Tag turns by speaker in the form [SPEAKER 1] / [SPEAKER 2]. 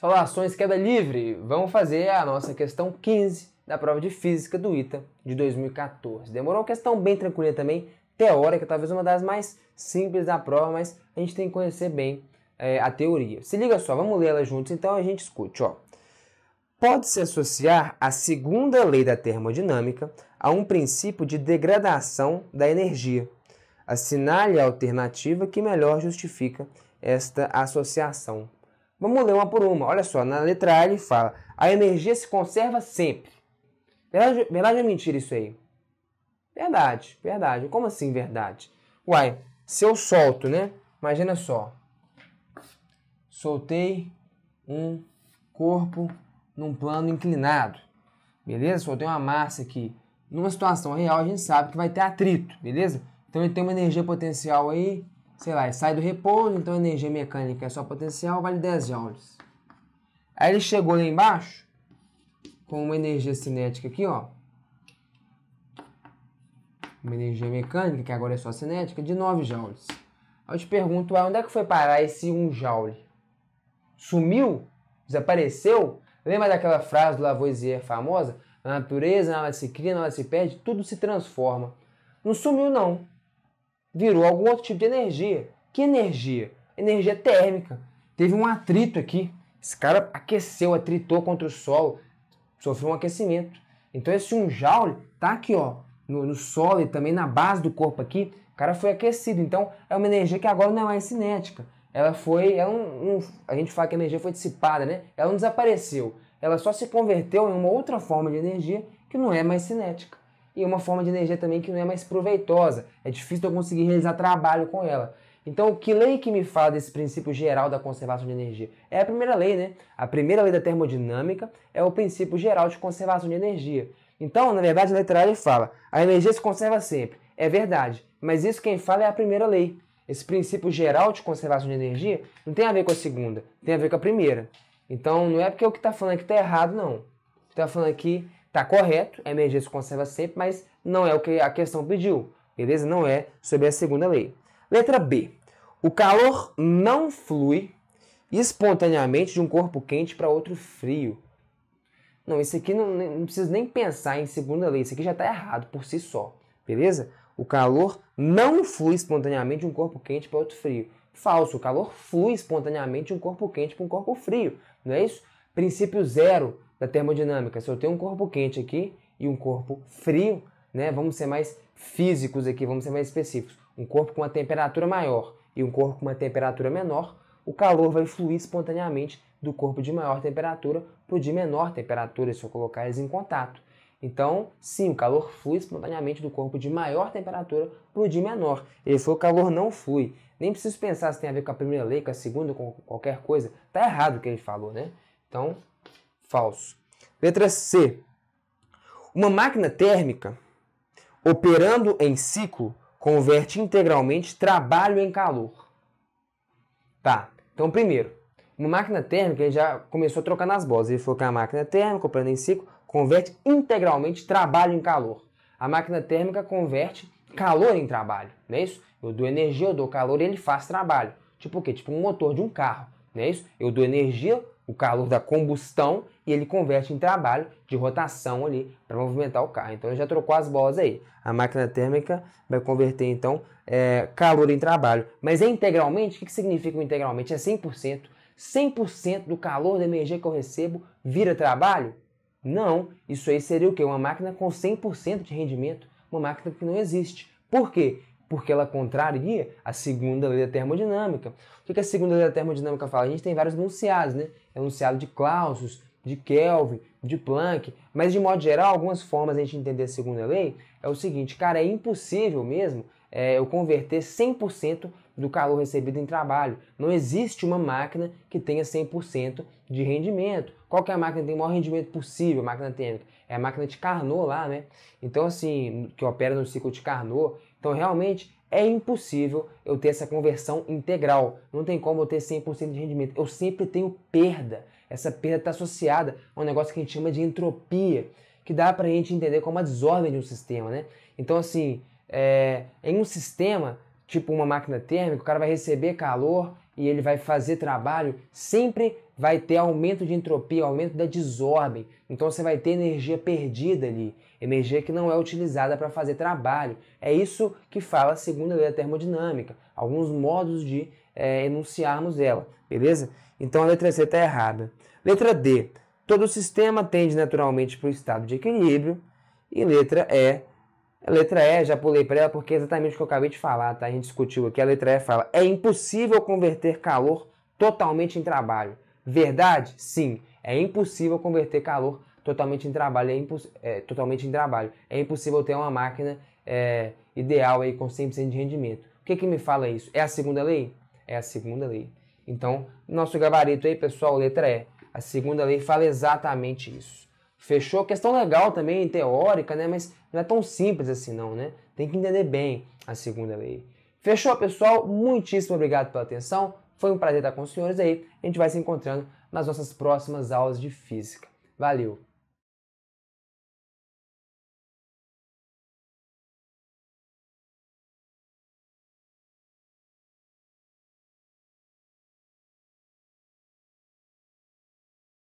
[SPEAKER 1] Saudações, ah, queda livre! Vamos fazer a nossa questão 15 da prova de física do ITA de 2014. Demorou uma questão bem tranquila também, teórica, talvez uma das mais simples da prova, mas a gente tem que conhecer bem é, a teoria. Se liga só, vamos ler ela juntos, então a gente escute. Ó. Pode-se associar a segunda lei da termodinâmica a um princípio de degradação da energia. Assinale a alternativa que melhor justifica esta associação. Vamos ler uma por uma. Olha só, na letra A ele fala: a energia se conserva sempre. Verdade, verdade ou é mentira isso aí? Verdade, verdade. Como assim verdade? Uai, se eu solto, né? Imagina só. Soltei um corpo num plano inclinado. Beleza? Soltei uma massa aqui. Numa situação real, a gente sabe que vai ter atrito, beleza? Então ele tem uma energia potencial aí sei lá, sai do repouso, então a energia mecânica é só potencial, vale 10 joules. Aí ele chegou lá embaixo com uma energia cinética aqui, ó. Uma energia mecânica, que agora é só cinética, de 9 joules. Aí eu te pergunto, ah, onde é que foi parar esse 1 joule? Sumiu? Desapareceu? Lembra daquela frase do Lavoisier famosa? A natureza, ela se cria, ela se perde, tudo se transforma. Não sumiu, não virou algum outro tipo de energia. Que energia? Energia térmica. Teve um atrito aqui. Esse cara aqueceu, atritou contra o solo, sofreu um aquecimento. Então esse 1 um joule tá aqui, ó, no, no, solo e também na base do corpo aqui. O cara foi aquecido. Então é uma energia que agora não é mais cinética. Ela foi, ela é um, um, a gente fala que a energia foi dissipada, né? Ela não desapareceu. Ela só se converteu em uma outra forma de energia que não é mais cinética e uma forma de energia também que não é mais proveitosa. É difícil eu conseguir realizar trabalho com ela. Então, que lei que me fala desse princípio geral da conservação de energia? É a primeira lei, né? A primeira lei da termodinâmica é o princípio geral de conservação de energia. Então, na verdade, a letra A fala: a energia se conserva sempre. É verdade, mas isso quem fala é a primeira lei. Esse princípio geral de conservação de energia não tem a ver com a segunda, tem a ver com a primeira. Então, não é porque o que está falando aqui está errado, não. O que está falando aqui Tá correto, a emergência conserva sempre, mas não é o que a questão pediu, beleza? Não é sobre a segunda lei. Letra B. O calor não flui espontaneamente de um corpo quente para outro frio. Não, isso aqui não, não precisa nem pensar em segunda lei, isso aqui já está errado por si só, beleza? O calor não flui espontaneamente de um corpo quente para outro frio. Falso, o calor flui espontaneamente de um corpo quente para um corpo frio, não é isso? Princípio zero da termodinâmica. Se eu tenho um corpo quente aqui e um corpo frio, né? Vamos ser mais físicos aqui, vamos ser mais específicos. Um corpo com uma temperatura maior e um corpo com uma temperatura menor, o calor vai fluir espontaneamente do corpo de maior temperatura para o de menor temperatura, se eu colocar eles em contato. Então, sim, o calor flui espontaneamente do corpo de maior temperatura para o de menor. Ele falou que o calor não flui. Nem preciso pensar se tem a ver com a primeira lei, com a segunda, com qualquer coisa. Tá errado o que ele falou, né? Então, falso. Letra C. Uma máquina térmica operando em ciclo converte integralmente trabalho em calor. Tá. Então, primeiro, uma máquina térmica, ele já começou a trocar nas bolas. Ele falou que a máquina térmica, operando em ciclo, converte integralmente trabalho em calor. A máquina térmica converte calor em trabalho, não é isso? Eu dou energia, eu dou calor e ele faz trabalho. Tipo o quê? Tipo um motor de um carro, não é isso? Eu dou energia, o calor da combustão e ele converte em trabalho de rotação ali para movimentar o carro. Então ele já trocou as bolas aí. A máquina térmica vai converter então é, calor em trabalho. Mas é integralmente? O que, que significa integralmente? É 100%. 100% do calor da energia que eu recebo vira trabalho? Não, isso aí seria o quê? Uma máquina com 100% de rendimento, uma máquina que não existe. Por quê? porque ela contraria a segunda lei da termodinâmica. O que a segunda lei da termodinâmica fala? A gente tem vários enunciados, né? Enunciado de Clausius, de Kelvin, de Planck, mas de modo geral, algumas formas a gente entender a segunda lei é o seguinte, cara, é impossível mesmo é, eu converter 100% do calor recebido em trabalho. Não existe uma máquina que tenha 100% de rendimento. Qual é a máquina que tem o maior rendimento possível, a máquina térmica? É a máquina de Carnot lá, né? Então, assim, que opera no ciclo de Carnot, então, realmente, é impossível eu ter essa conversão integral. Não tem como eu ter 100% de rendimento. Eu sempre tenho perda. Essa perda está associada a um negócio que a gente chama de entropia, que dá para a gente entender como a desordem de um sistema, né? Então, assim, é, em um sistema, tipo uma máquina térmica, o cara vai receber calor e ele vai fazer trabalho, sempre vai ter aumento de entropia, aumento da desordem. Então você vai ter energia perdida ali, energia que não é utilizada para fazer trabalho. É isso que fala a segunda lei da termodinâmica, alguns modos de é, enunciarmos ela, beleza? Então a letra C está errada. Letra D. Todo sistema tende naturalmente para o estado de equilíbrio. E letra E. A letra E, já pulei para ela porque é exatamente o que eu acabei de falar, tá? A gente discutiu aqui. A letra E fala: é impossível converter calor totalmente em trabalho. Verdade? Sim. É impossível converter calor totalmente em trabalho. É, imposs... é totalmente em trabalho. É impossível ter uma máquina é, ideal aí com 100% de rendimento. O que, que me fala isso? É a segunda lei? É a segunda lei. Então, nosso gabarito aí, pessoal, letra E. A segunda lei fala exatamente isso. Fechou? Questão legal também, teórica, né? Mas não é tão simples assim, não, né? Tem que entender bem a segunda lei. Fechou, pessoal? Muitíssimo obrigado pela atenção. Foi um prazer estar com os senhores aí. A gente vai se encontrando nas nossas próximas aulas de física. Valeu!